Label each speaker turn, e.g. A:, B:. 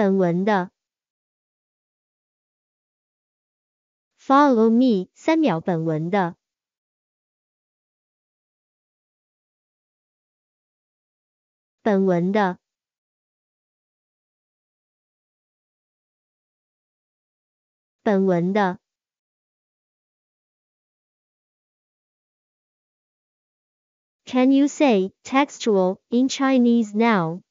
A: 本文的，follow me 三秒。本文的，本文的，本文的，Can you say textual in Chinese now?